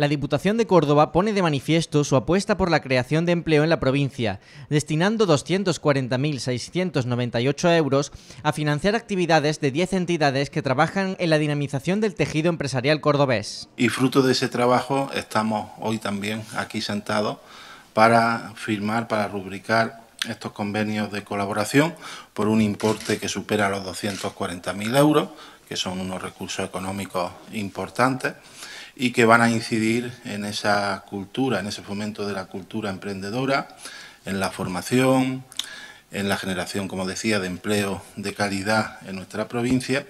La Diputación de Córdoba pone de manifiesto su apuesta por la creación de empleo en la provincia, destinando 240.698 euros a financiar actividades de 10 entidades que trabajan en la dinamización del tejido empresarial cordobés. Y fruto de ese trabajo estamos hoy también aquí sentados para firmar, para rubricar estos convenios de colaboración por un importe que supera los 240.000 euros, que son unos recursos económicos importantes y que van a incidir en esa cultura, en ese fomento de la cultura emprendedora, en la formación, en la generación, como decía, de empleo de calidad en nuestra provincia.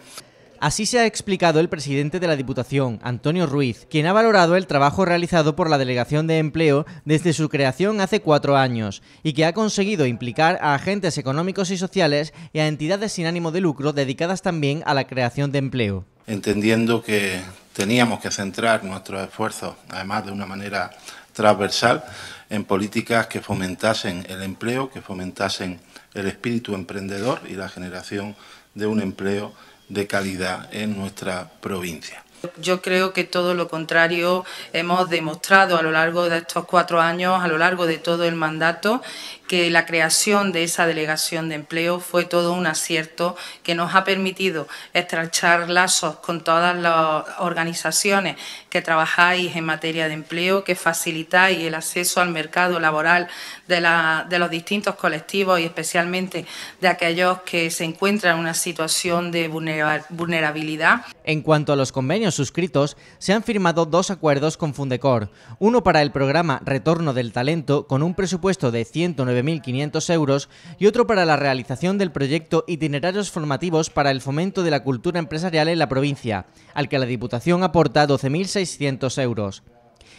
Así se ha explicado el presidente de la Diputación, Antonio Ruiz, quien ha valorado el trabajo realizado por la Delegación de Empleo desde su creación hace cuatro años y que ha conseguido implicar a agentes económicos y sociales y a entidades sin ánimo de lucro dedicadas también a la creación de empleo. Entendiendo que teníamos que centrar nuestros esfuerzos, además de una manera transversal, en políticas que fomentasen el empleo, que fomentasen el espíritu emprendedor y la generación de un empleo de calidad en nuestra provincia. Yo creo que todo lo contrario hemos demostrado a lo largo de estos cuatro años, a lo largo de todo el mandato, que la creación de esa delegación de empleo fue todo un acierto que nos ha permitido estrechar lazos con todas las organizaciones que trabajáis en materia de empleo, que facilitáis el acceso al mercado laboral de, los distintos colectivos y especialmente de aquellos que se encuentran en una situación de vulnerabilidad. En cuanto a los convenios suscritos, se han firmado dos acuerdos con Fundecor, uno para el programa Retorno del Talento con un presupuesto de 109 1500 euros y otro para la realización del proyecto Itinerarios Formativos para el Fomento de la Cultura Empresarial en la provincia, al que la Diputación aporta 12.600 euros.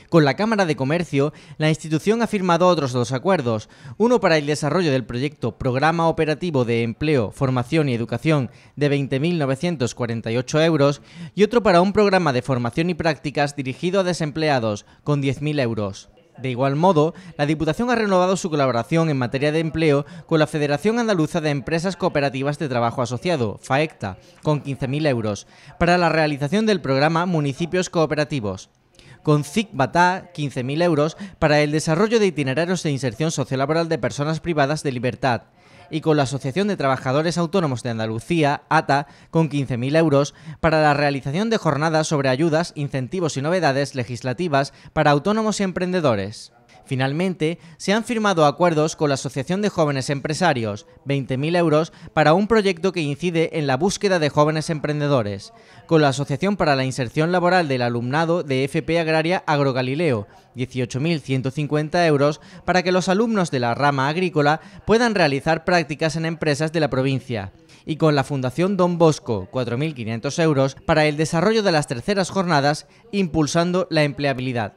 Con la Cámara de Comercio, la institución ha firmado otros dos acuerdos, uno para el desarrollo del proyecto Programa Operativo de Empleo, Formación y Educación de 20.948 euros y otro para un programa de formación y prácticas dirigido a desempleados con 10.000 euros. De igual modo, la Diputación ha renovado su colaboración en materia de empleo con la Federación Andaluza de Empresas Cooperativas de Trabajo Asociado, FAECTA, con 15.000 euros, para la realización del programa Municipios Cooperativos con CICBATA 15.000 euros para el desarrollo de itinerarios de inserción sociolaboral de personas privadas de libertad y con la Asociación de Trabajadores Autónomos de Andalucía, ATA, con 15.000 euros para la realización de jornadas sobre ayudas, incentivos y novedades legislativas para autónomos y emprendedores. Finalmente, se han firmado acuerdos con la Asociación de Jóvenes Empresarios, 20.000 euros, para un proyecto que incide en la búsqueda de jóvenes emprendedores, con la Asociación para la Inserción Laboral del Alumnado de FP Agraria Agrogalileo, 18.150 euros, para que los alumnos de la rama agrícola puedan realizar prácticas en empresas de la provincia y con la Fundación Don Bosco, 4.500 euros, para el desarrollo de las terceras jornadas, impulsando la empleabilidad.